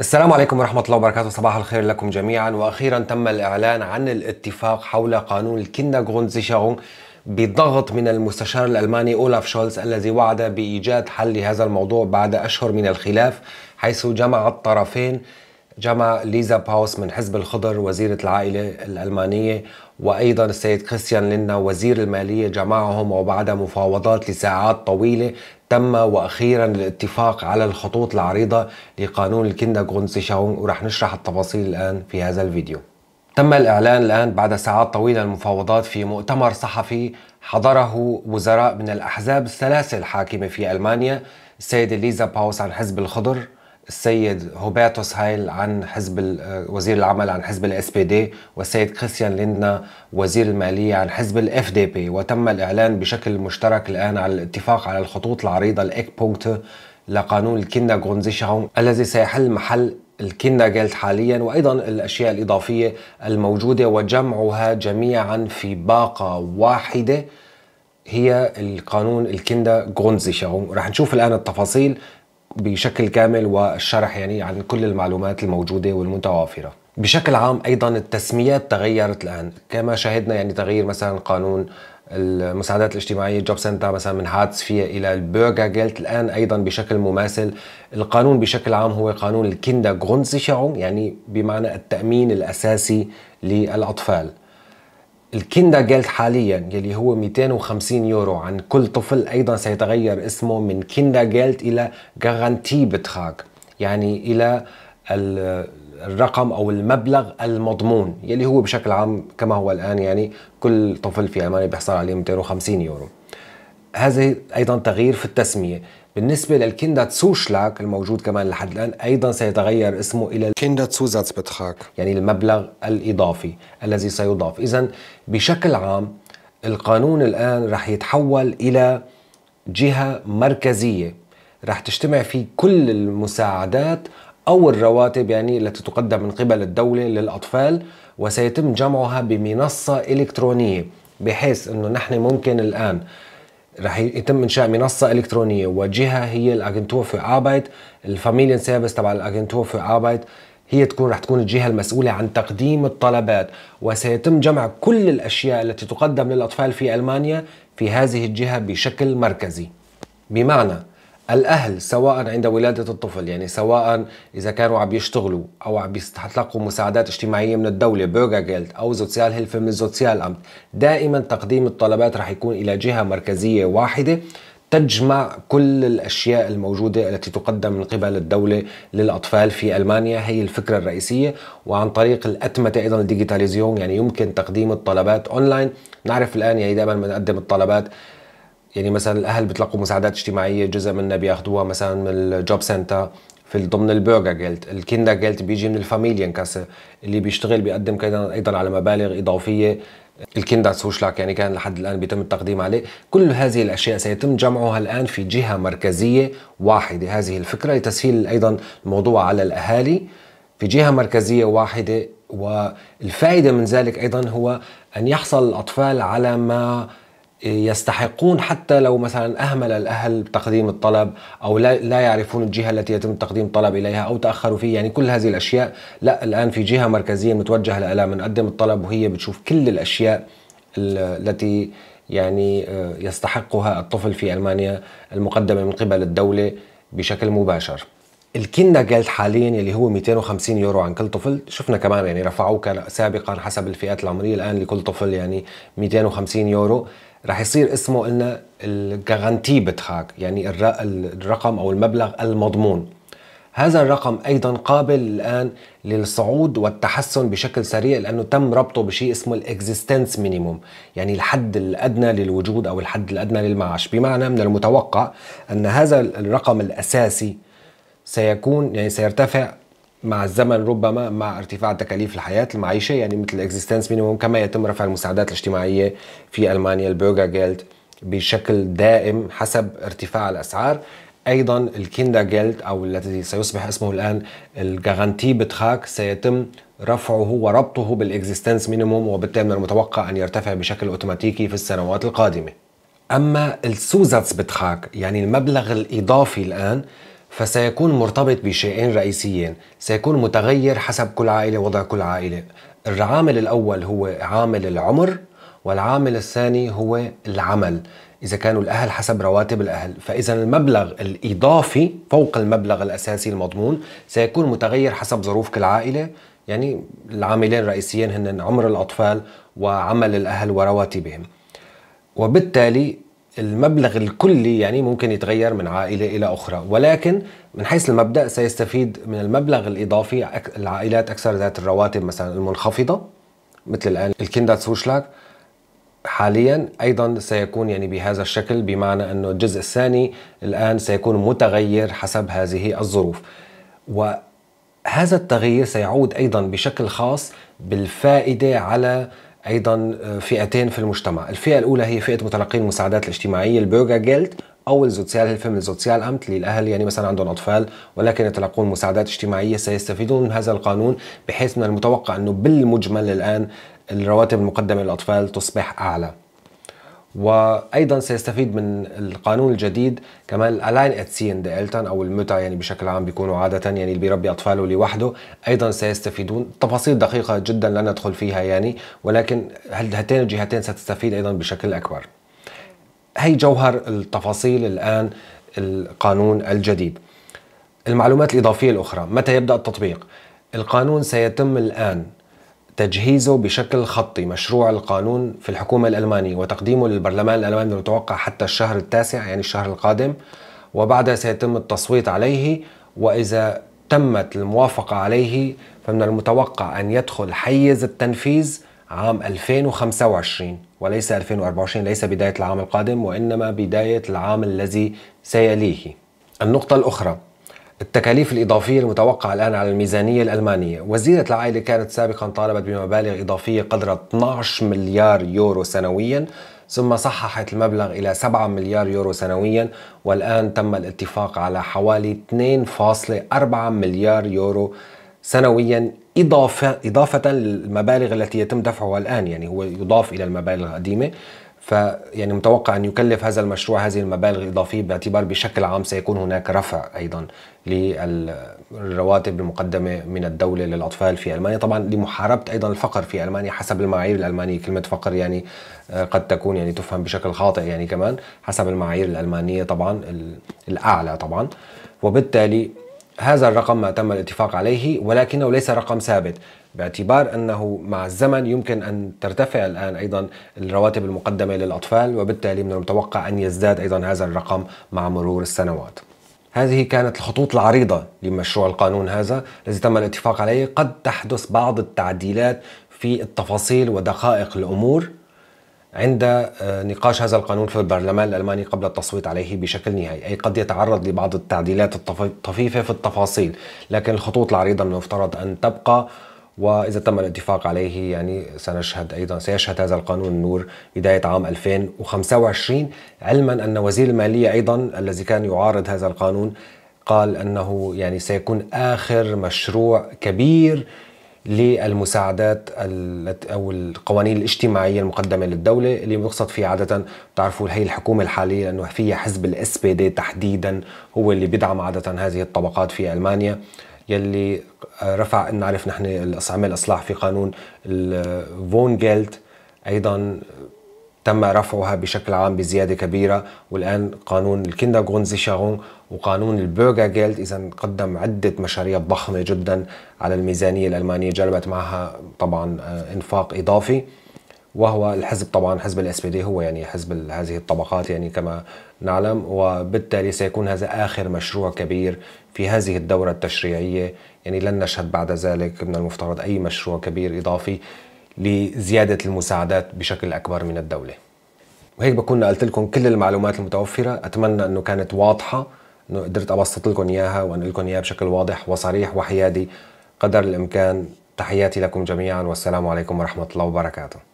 السلام عليكم ورحمة الله وبركاته صباح الخير لكم جميعا وأخيرا تم الإعلان عن الاتفاق حول قانون الكينداغروندزيشارون بضغط من المستشار الألماني أولاف شولز الذي وعد بإيجاد حل لهذا الموضوع بعد أشهر من الخلاف حيث جمع الطرفين جمع ليزا باوس من حزب الخضر وزيرة العائلة الألمانية وأيضا السيد كريستيان لنا وزير المالية جمعهم وبعد مفاوضات لساعات طويلة تم واخيرا الاتفاق على الخطوط العريضه لقانون الكندا الكيندا شاونغ ورح نشرح التفاصيل الان في هذا الفيديو. تم الاعلان الان بعد ساعات طويله المفاوضات في مؤتمر صحفي حضره وزراء من الاحزاب الثلاثه الحاكمه في المانيا السيده ليزا باوس عن حزب الخضر السيد هوبيرتوس هايل عن حزب آه، وزير العمل عن حزب الاس بي دي والسيد كريستيان ليندنا وزير الماليه عن حزب الاف دي بي وتم الاعلان بشكل مشترك الان على الاتفاق على الخطوط العريضه الاك بونكت لقانون الكيندا غونزيشاون الذي سيحل محل الكيندا جيلت حاليا وايضا الاشياء الاضافيه الموجوده وجمعها جميعا في باقه واحده هي القانون الكندا غونزيشاون رح نشوف الآن التفاصيل بشكل كامل والشرح يعني عن كل المعلومات الموجودة والمتوافرة بشكل عام أيضا التسميات تغيرت الآن كما شاهدنا يعني تغيير مثلا قانون المساعدات الاجتماعية جوب سنتر مثلا من هاتس فيها إلى البرجر جيلت الآن أيضا بشكل مماثل القانون بشكل عام هو قانون الكيندا جروندسيشيرون يعني بمعنى التأمين الأساسي للأطفال الكيندا جيلد حاليا يلي هو 250 يورو عن كل طفل ايضا سيتغير اسمه من كيندا جيلد الى غارانتي بتراك يعني الى الرقم او المبلغ المضمون يلي هو بشكل عام كما هو الان يعني كل طفل في المانيا بيحصل عليه 250 يورو هذا ايضا تغيير في التسميه بالنسبة للكينداتسوشلاك الموجود كمان لحد الآن أيضا سيتغير اسمه إلى بتخاك يعني المبلغ الإضافي الذي سيضاف إذا بشكل عام القانون الآن رح يتحول إلى جهة مركزية رح تجتمع فيه كل المساعدات أو الرواتب يعني التي تقدم من قبل الدولة للأطفال وسيتم جمعها بمنصة إلكترونية بحيث أنه نحن ممكن الآن رح يتم انشاء منصه الكترونيه وجهه هي الاجنتور في اربايت الفاميليان سيرفيس تبع الاجنتور في اربايت هي تكون رح تكون الجهه المسؤوله عن تقديم الطلبات وسيتم جمع كل الاشياء التي تقدم للاطفال في المانيا في هذه الجهه بشكل مركزي بمعنى الاهل سواء عند ولاده الطفل يعني سواء اذا كانوا عم يشتغلوا او عم يستحقوا مساعدات اجتماعيه من الدوله بيرجر جيلد او سوسيال هيلف من سوسيال امت دائما تقديم الطلبات رح يكون الى جهه مركزيه واحده تجمع كل الاشياء الموجوده التي تقدم من قبل الدوله للاطفال في المانيا هي الفكره الرئيسيه وعن طريق الاتمته ايضا الديجيتاليزيون يعني يمكن تقديم الطلبات اونلاين نعرف الان يعني دائما بنقدم الطلبات يعني مثلا الاهل بتلقوا مساعدات اجتماعيه جزء منها بياخذوها مثلا من الجوب سنتر في ضمن البرجر جيلت الكيندا جيلت بيجي من الفاميليا كاسه اللي بيشتغل بيقدم ايضا على مبالغ اضافيه الكيندا سوشلاك يعني كان لحد الان بيتم التقديم عليه كل هذه الاشياء سيتم جمعها الان في جهه مركزيه واحده هذه الفكره لتسهيل ايضا الموضوع على الاهالي في جهه مركزيه واحده والفائده من ذلك ايضا هو ان يحصل الاطفال على ما يستحقون حتى لو مثلا اهمل الاهل تقديم الطلب او لا, لا يعرفون الجهه التي يتم تقديم الطلب اليها او تاخروا فيه يعني كل هذه الاشياء لا الان في جهه مركزيه متوجهه لها قدم الطلب وهي بتشوف كل الاشياء التي يعني آه، يستحقها الطفل في المانيا المقدمه من قبل الدوله بشكل مباشر الكنا جالد حاليا اللي هو 250 يورو عن كل طفل شفنا كمان يعني رفعوه كان سابقا حسب الفئات العمريه الان لكل طفل يعني 250 يورو رح يصير اسمه قلنا الجارانتي بتخاك يعني الرقم او المبلغ المضمون هذا الرقم ايضا قابل الان للصعود والتحسن بشكل سريع لانه تم ربطه بشيء اسمه الاكزيستنس مينيموم يعني الحد الادنى للوجود او الحد الادنى للمعاش بمعنى من المتوقع ان هذا الرقم الاساسي سيكون يعني سيرتفع مع الزمن ربما مع ارتفاع تكاليف الحياة المعيشة يعني مثل الاكزيستنس مينيموم كما يتم رفع المساعدات الاجتماعية في ألمانيا البرجر جيلد بشكل دائم حسب ارتفاع الأسعار أيضا الكيندا جيلد أو الذي سيصبح اسمه الآن الجارانتي بتخاك سيتم رفعه وربطه بالاكزيستنس مينيموم وبالتالي من المتوقع أن يرتفع بشكل أوتوماتيكي في السنوات القادمة أما السوزاتس بتخاك يعني المبلغ الإضافي الآن فسيكون مرتبط بشيئين رئيسيين سيكون متغير حسب كل عائلة وضع كل عائلة العامل الأول هو عامل العمر والعامل الثاني هو العمل إذا كانوا الأهل حسب رواتب الأهل فإذا المبلغ الإضافي فوق المبلغ الأساسي المضمون سيكون متغير حسب ظروف كل عائلة يعني العاملين الرئيسيين هن عمر الأطفال وعمل الأهل ورواتبهم وبالتالي المبلغ الكلي يعني ممكن يتغير من عائلة إلى أخرى ولكن من حيث المبدأ سيستفيد من المبلغ الإضافي العائلات أكثر ذات الرواتب مثلا المنخفضة مثل الآن سوشلاك حاليا ايضا سيكون يعني بهذا الشكل بمعنى انه الجزء الثاني الان سيكون متغير حسب هذه الظروف وهذا التغيير سيعود ايضا بشكل خاص بالفائده على ايضا آه، فئتين في المجتمع الفئه الاولى هي فئه متلقي المساعدات الاجتماعيه البيرجر جيلد او السوسيال هيلف من السوسيال امت للاهل يعني مثلا عندهم اطفال ولكن يتلقون مساعدات اجتماعيه سيستفيدون من هذا القانون بحيث من المتوقع انه بالمجمل الان الرواتب المقدمه للاطفال تصبح اعلى وايضا سيستفيد من القانون الجديد كمان الالاين اتسين التن او المتع يعني بشكل عام بيكونوا عاده يعني اللي بيربي اطفاله لوحده ايضا سيستفيدون تفاصيل دقيقه جدا لا ندخل فيها يعني ولكن هاتين الجهتين ستستفيد ايضا بشكل اكبر هي جوهر التفاصيل الان القانون الجديد المعلومات الاضافيه الاخرى متى يبدا التطبيق القانون سيتم الان تجهيزه بشكل خطي مشروع القانون في الحكومة الألمانية وتقديمه للبرلمان الألماني المتوقع حتى الشهر التاسع يعني الشهر القادم وبعدها سيتم التصويت عليه وإذا تمت الموافقة عليه فمن المتوقع أن يدخل حيز التنفيذ عام 2025 وليس 2024 ليس بداية العام القادم وإنما بداية العام الذي سيليه النقطة الأخرى التكاليف الإضافية المتوقعة الآن على الميزانية الألمانية وزيرة العائلة كانت سابقا طالبت بمبالغ إضافية قدرة 12 مليار يورو سنويا ثم صححت المبلغ إلى 7 مليار يورو سنويا والآن تم الاتفاق على حوالي 2.4 مليار يورو سنويا إضافة, إضافة للمبالغ التي يتم دفعها الآن يعني هو يضاف إلى المبالغ القديمة فيعني متوقع أن يكلف هذا المشروع هذه المبالغ الإضافية باعتبار بشكل عام سيكون هناك رفع أيضا للرواتب المقدمة من الدولة للأطفال في ألمانيا طبعا لمحاربة أيضا الفقر في ألمانيا حسب المعايير الألمانية كلمة فقر يعني آه، قد تكون يعني تفهم بشكل خاطئ يعني كمان حسب المعايير الألمانية طبعا الأعلى طبعا وبالتالي هذا الرقم ما تم الاتفاق عليه ولكنه ليس رقم ثابت باعتبار أنه مع الزمن يمكن أن ترتفع الآن أيضا الرواتب المقدمة للأطفال وبالتالي من المتوقع أن يزداد أيضا هذا الرقم مع مرور السنوات هذه كانت الخطوط العريضة لمشروع القانون هذا الذي تم الاتفاق عليه قد تحدث بعض التعديلات في التفاصيل ودقائق الأمور عند آه، نقاش هذا القانون في البرلمان الألماني قبل التصويت عليه بشكل نهائي أي قد يتعرض لبعض التعديلات الطفيفة في التفاصيل لكن الخطوط العريضة من المفترض أن تبقى وإذا تم الاتفاق عليه يعني سنشهد أيضا سيشهد هذا القانون النور بداية عام 2025 علما أن وزير المالية أيضا الذي كان يعارض هذا القانون قال أنه يعني سيكون آخر مشروع كبير للمساعدات او القوانين الاجتماعيه المقدمه للدوله اللي بيقصد فيه عاده بتعرفوا هي الحكومه الحاليه لانه فيها حزب الاس بي دي تحديدا هو اللي بيدعم عاده هذه الطبقات في المانيا يلي آه، رفع نعرف نحن عمل اصلاح في قانون الفون جيلت ايضا تم رفعها بشكل عام بزيادة كبيرة والآن قانون الكينداغونزي شارون وقانون البرجر جيلد إذا قدم عدة مشاريع ضخمة جدا على الميزانية الألمانية جلبت معها طبعا آه، إنفاق إضافي وهو الحزب طبعا حزب الاس بي دي هو يعني حزب هذه الطبقات يعني كما نعلم وبالتالي سيكون هذا اخر مشروع كبير في هذه الدوره التشريعيه يعني لن نشهد بعد ذلك من المفترض اي مشروع كبير اضافي لزياده المساعدات بشكل اكبر من الدوله. وهيك بكون نقلت لكم كل المعلومات المتوفره، اتمنى انه كانت واضحه انه قدرت ابسط لكم اياها وانقل لكم اياها بشكل واضح وصريح وحيادي قدر الامكان تحياتي لكم جميعا والسلام عليكم ورحمه الله وبركاته.